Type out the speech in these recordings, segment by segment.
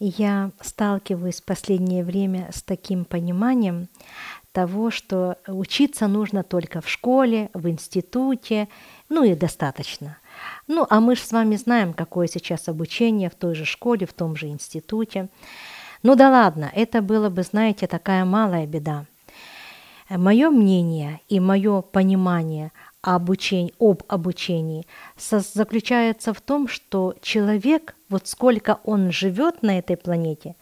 я сталкиваюсь в последнее время с таким пониманием того, что учиться нужно только в школе, в институте, ну и достаточно. Ну, а мы же с вами знаем, какое сейчас обучение в той же школе, в том же институте. Ну да ладно, это было бы, знаете, такая малая беда. Мое мнение и мое понимание обучении, об обучении заключается в том, что человек, вот сколько он живет на этой планете,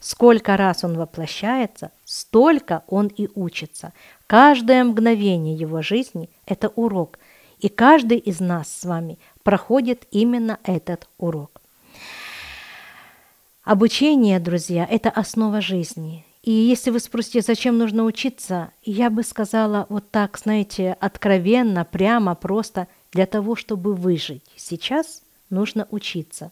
сколько раз он воплощается, столько он и учится. Каждое мгновение его жизни – это урок, и каждый из нас с вами проходит именно этот урок. Обучение, друзья, это основа жизни. И если вы спросите, зачем нужно учиться, я бы сказала вот так, знаете, откровенно, прямо, просто, для того, чтобы выжить. Сейчас нужно учиться.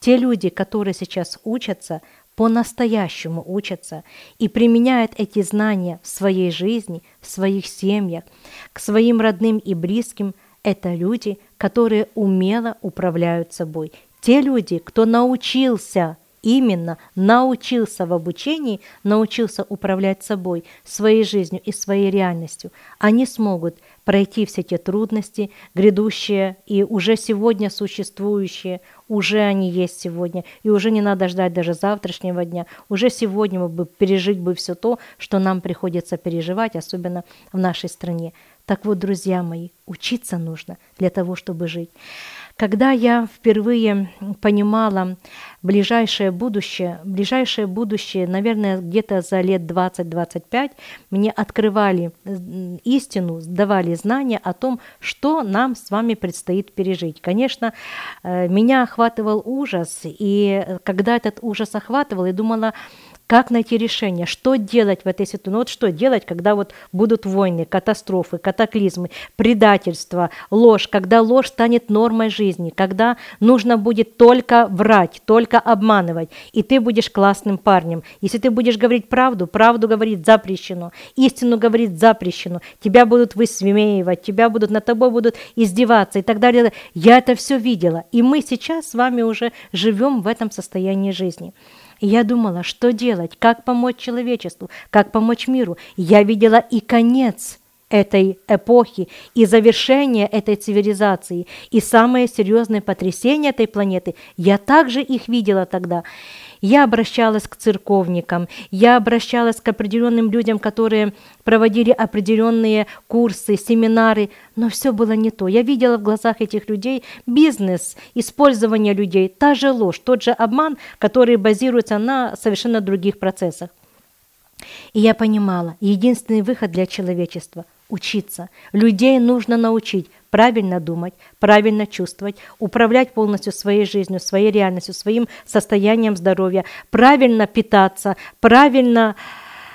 Те люди, которые сейчас учатся, по-настоящему учатся и применяют эти знания в своей жизни, в своих семьях, к своим родным и близким, это люди, которые умело управляют собой. Те люди, кто научился именно научился в обучении, научился управлять собой, своей жизнью и своей реальностью, они смогут пройти все те трудности, грядущие и уже сегодня существующие, уже они есть сегодня, и уже не надо ждать даже завтрашнего дня, уже сегодня мы бы пережить бы все то, что нам приходится переживать, особенно в нашей стране. Так вот, друзья мои, учиться нужно для того, чтобы жить. Когда я впервые понимала ближайшее будущее, ближайшее будущее, наверное, где-то за лет 20-25, мне открывали истину, давали знания о том, что нам с вами предстоит пережить. Конечно, э, меня охватывал ужас, и когда этот ужас охватывал, я думала, как найти решение, что делать в этой ситуации, ну вот что делать, когда вот будут войны, катастрофы, катаклизмы, предательство, ложь, когда ложь станет нормой жизни, когда нужно будет только врать, только обманывать, и ты будешь классным парнем. Если ты будешь говорить правду, правду говорит запрещено, истину говорит запрещено, тебя будут высмеивать, тебя будут, на тобой будут издеваться и так далее. Я это все видела, и мы сейчас с вами уже живем в этом состоянии жизни. Я думала, что делать, как помочь человечеству, как помочь миру. Я видела и конец этой эпохи, и завершение этой цивилизации, и самое серьезное потрясение этой планеты. Я также их видела тогда. Я обращалась к церковникам, я обращалась к определенным людям, которые проводили определенные курсы, семинары, но все было не то. Я видела в глазах этих людей бизнес, использование людей, та же ложь, тот же обман, который базируется на совершенно других процессах. И я понимала, единственный выход для человечества – учиться. Людей нужно научить правильно думать, правильно чувствовать, управлять полностью своей жизнью, своей реальностью, своим состоянием здоровья, правильно питаться, правильно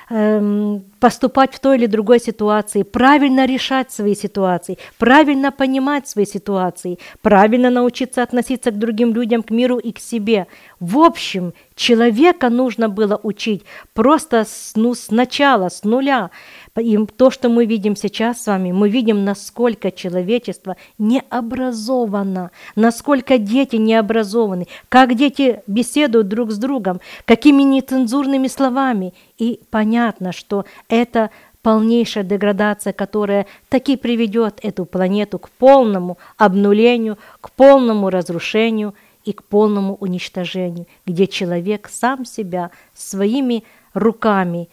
эм, поступать в той или другой ситуации, правильно решать свои ситуации, правильно понимать свои ситуации, правильно научиться относиться к другим людям, к миру и к себе. В общем, Человека нужно было учить просто с, ну, сначала, с нуля. И то, что мы видим сейчас с вами, мы видим, насколько человечество не образовано, насколько дети не образованы, как дети беседуют друг с другом, какими нецензурными словами. И понятно, что это полнейшая деградация, которая таки приведет эту планету к полному обнулению, к полному разрушению – и к полному уничтожению, где человек сам себя своими руками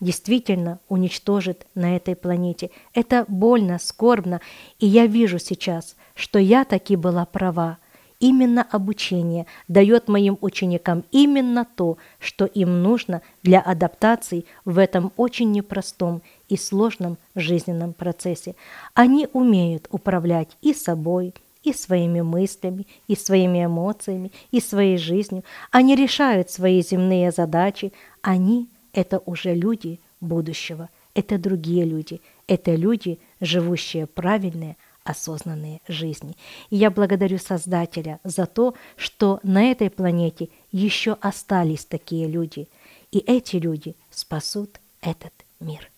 действительно уничтожит на этой планете. Это больно, скорбно, и я вижу сейчас, что я таки была права. Именно обучение дает моим ученикам именно то, что им нужно для адаптации в этом очень непростом и сложном жизненном процессе. Они умеют управлять и собой, и своими мыслями, и своими эмоциями, и своей жизнью. Они решают свои земные задачи. Они – это уже люди будущего. Это другие люди. Это люди, живущие правильные, осознанные жизни. И я благодарю Создателя за то, что на этой планете еще остались такие люди. И эти люди спасут этот мир.